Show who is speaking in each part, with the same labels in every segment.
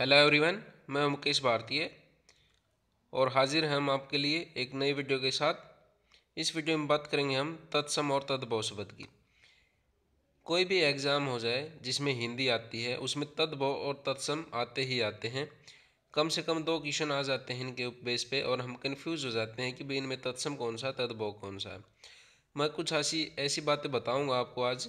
Speaker 1: hello everyone मैं मुकेश भारतीय और हाजिर हैं हम आपके लिए एक नई वीडियो के साथ इस वीडियो में बात करेंगे हम तत्सम और तद्भव शब्द की कोई भी एग्ज़ाम हो जाए जिसमें हिंदी आती है उसमें तद्भव और तत्सम आते ही आते हैं कम से कम दो क्वेश्चन आ जाते हैं इनके बेस पे और हम कन्फ्यूज़ हो जाते हैं कि भाई इनमें तत्सम कौन सा तद्भव कौन सा है मैं कुछ ऐसी ऐसी बातें बताऊँगा आपको आज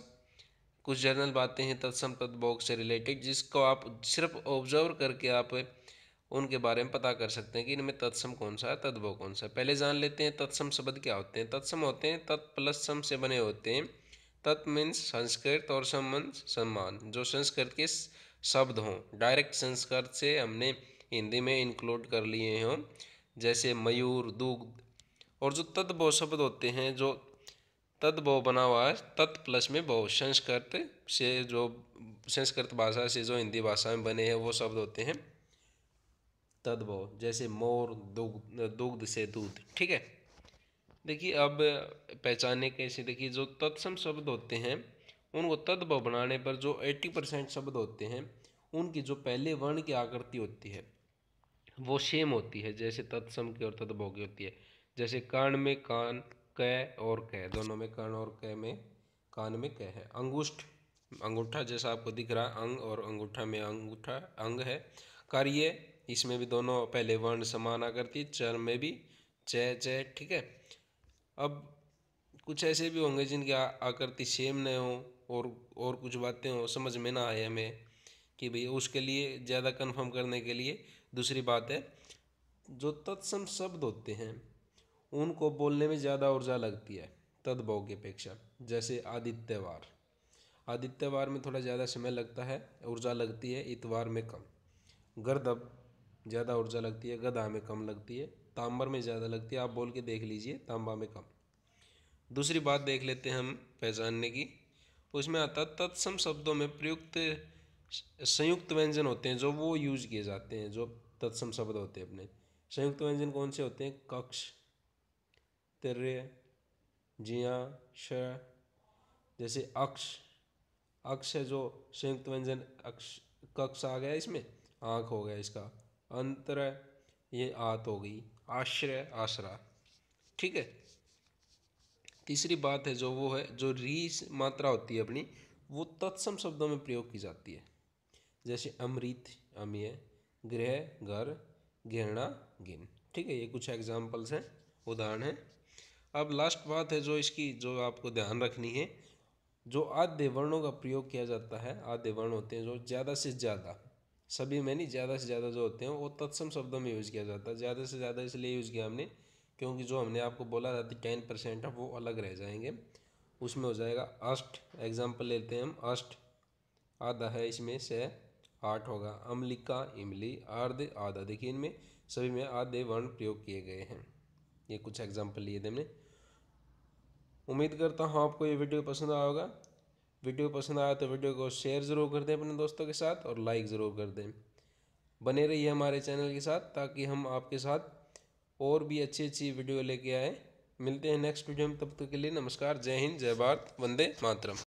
Speaker 1: कुछ जनरल बातें हैं तत्सम तद्भोग से रिलेटेड जिसको आप सिर्फ ऑब्जर्व करके आप उनके बारे में पता कर सकते हैं कि इनमें तत्सम कौन सा है तद्भव कौन सा है पहले जान लेते हैं तत्सम शब्द क्या होते हैं तत्सम होते हैं तत् प्लस सम से बने होते हैं तत् मीन्स संस्कृत और सम्मान सम्मान जो संस्कृत के शब्द हों डायरेक्ट संस्कृत से हमने हिंदी में इंक्लूड कर लिए हों जैसे मयूर दुग्ध और जो तत्व शब्द होते हैं जो तद बहु बना हुआ है तत् प्लस में बहु संस्कृत से जो संस्कृत भाषा से जो हिंदी भाषा में बने हैं वो शब्द होते हैं तद बहु जैसे मोर दुग्ध दुग्ध से दूध ठीक है देखिए अब पहचाने कैसे देखिए जो तत्सम शब्द होते हैं उनको बहु बनाने पर जो एट्टी परसेंट शब्द होते हैं उनकी जो पहले वर्ण की आकृति होती है वो सेम होती है जैसे तत्सम की और तद्भव की होती है जैसे कान में कान कै और कै दोनों में कर्ण और कै में कान में कै है अंगुष्ठ अंगूठा जैसा आपको दिख रहा है अंग और अंगूठा में अंगूठा अंग है कार्य इसमें भी दोनों पहले वर्ण समान आकृति चर में भी चय चय ठीक है अब कुछ ऐसे भी होंगे जिनकी आकृति सेम न हो और और कुछ बातें हो समझ में ना आए हमें कि भाई उसके लिए ज़्यादा कंफर्म करने के लिए दूसरी बात है जो तत्सम शब्द होते हैं उनको बोलने में ज़्यादा ऊर्जा लगती है तद्भव की अपेक्षा जैसे आदित्यवार आदित्यवार में थोड़ा ज़्यादा समय लगता है ऊर्जा लगती है इतवार में कम गर्दब ज़्यादा ऊर्जा लगती है गधा में कम लगती है तांबर में ज़्यादा लगती है आप बोल के देख लीजिए तांबा में कम दूसरी बात देख लेते हैं हम पहचानने की उसमें आता तत्सम शब्दों में प्रयुक्त संयुक्त व्यंजन होते हैं जो वो यूज किए जाते हैं जो तत्सम शब्द होते हैं अपने संयुक्त व्यंजन कौन से होते हैं कक्ष तिर्य जिया श जैसे अक्ष अक्ष है जो संयुक्त व्यंजन अक्ष कक्ष आ गया इसमें आँख हो गया इसका अंतर ये आत हो गई आश्रय आश्रा ठीक है तीसरी बात है जो वो है जो री मात्रा होती है अपनी वो तत्सम शब्दों में प्रयोग की जाती है जैसे अमृत अमीय गृह घर घृणा गिन ठीक है ये कुछ एग्जाम्पल्स हैं उदाहरण हैं अब लास्ट बात है जो इसकी जो आपको ध्यान रखनी है जो आद्य वर्णों का प्रयोग किया जाता है आद्य वर्ण होते हैं जो ज़्यादा से ज़्यादा सभी में नहीं ज़्यादा से ज़्यादा जो होते हैं वो तत्सम शब्दों में यूज़ किया जाता है ज़्यादा से ज़्यादा इसलिए यूज़ किया हमने क्योंकि जो हमने आपको बोला था टेन परसेंट है वो अलग रह जाएंगे उसमें हो जाएगा अष्ट एग्जाम्पल लेते हैं हम अष्ट आधा है इसमें से आठ होगा अम्लिका इमली आर्ध आधा देखिए इनमें सभी में आधे वर्ण प्रयोग किए गए हैं ये कुछ एग्जाम्पल लिए थे हमने उम्मीद करता हूँ आपको ये वीडियो पसंद आया होगा वीडियो पसंद आया तो वीडियो को शेयर ज़रूर कर दें अपने दोस्तों के साथ और लाइक ज़रूर कर दें बने रहिए हमारे चैनल के साथ ताकि हम आपके साथ और भी अच्छी अच्छी वीडियो लेके आएँ मिलते हैं नेक्स्ट वीडियो में तब तक के लिए नमस्कार जय हिंद जय भारत वंदे मातरम